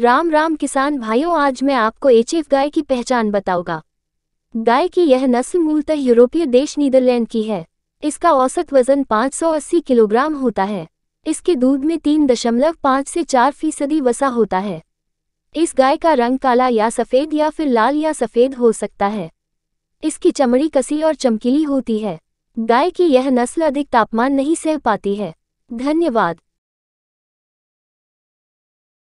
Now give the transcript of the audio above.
राम राम किसान भाइयों आज मैं आपको एचएफ गाय की पहचान बताऊंगा गाय की यह नस्ल मूलतः यूरोपीय देश नीदरलैंड की है इसका औसत वजन 580 किलोग्राम होता है इसके दूध में तीन दशमलव पाँच से चार फीसदी वसा होता है इस गाय का रंग काला या सफ़ेद या फिर लाल या सफ़ेद हो सकता है इसकी चमड़ी कसी और चमकीली होती है गाय की यह नस्ल अधिक तापमान नहीं सह पाती है धन्यवाद